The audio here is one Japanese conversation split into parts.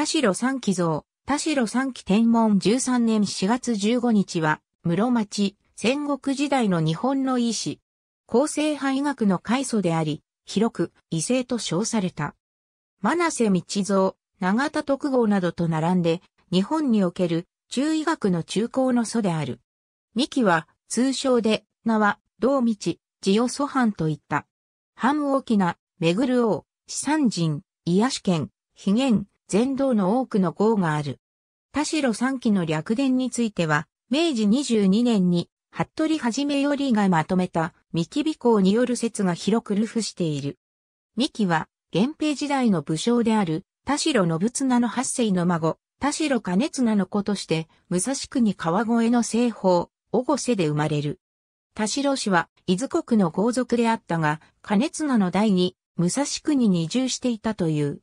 田代三期像、田代三期天文13年4月15日は、室町、戦国時代の日本の医師。厚生範囲学の開祖であり、広く、異性と称された。真瀬道蔵、長田徳号などと並んで、日本における中医学の中高の祖である。三期は、通称で、名は、道道、地を祖藩といった。藩大きな、巡る王、四三人、癒し県、悲言、全道の多くの号がある。田代三期の略伝については、明治22年に、服部はじめよりがまとめた、三木美公による説が広く流布している。三木は、源平時代の武将である、田代信綱の八世の孫、田代兼綱の子として、武蔵国川越の西方、小瀬で生まれる。田代氏は、伊豆国の豪族であったが、兼綱の代に、武蔵国に移住していたという。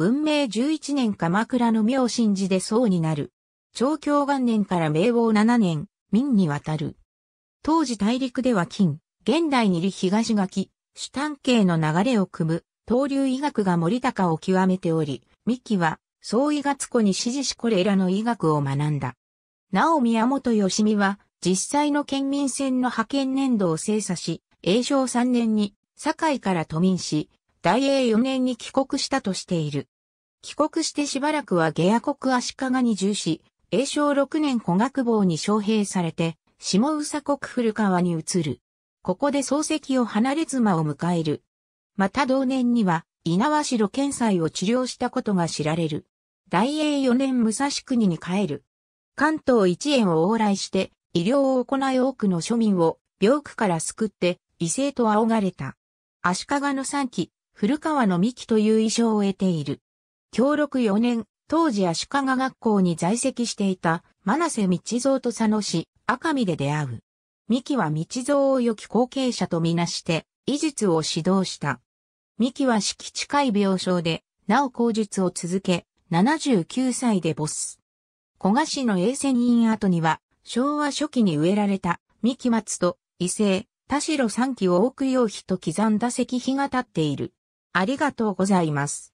文明11年鎌倉のを神寺で僧になる。長教元年から明王7年、民にわたる。当時大陸では金、現代にる。東垣、主探系の流れを組む、東流医学が森高を極めており、三木は、総医月子に指示しこれらの医学を学んだ。なお宮本義美は、実際の県民戦の派遣年度を精査し、永正3年に、堺から都民し、大英4年に帰国したとしている。帰国してしばらくは下野国足利に従事、永正6年古学坊に招聘されて、下宇佐国古川に移る。ここで漱石を離れ妻を迎える。また同年には、稲葉城県斎を治療したことが知られる。大英4年武蔵国に帰る。関東一円を往来して、医療を行い多くの庶民を病苦から救って、異性と仰がれた。足利の三期、古川の三期という衣装を得ている。協力4年、当時足利学校に在籍していた、真瀬道蔵と佐野氏、赤身で出会う。三木は道蔵を良き後継者とみなして、医術を指導した。三木は敷地い病床で、なお口述を続け、79歳でボス。古賀市の衛船院跡には、昭和初期に植えられた、三木松と、伊勢、田代三木を置く用碑と刻んだ石碑が立っている。ありがとうございます。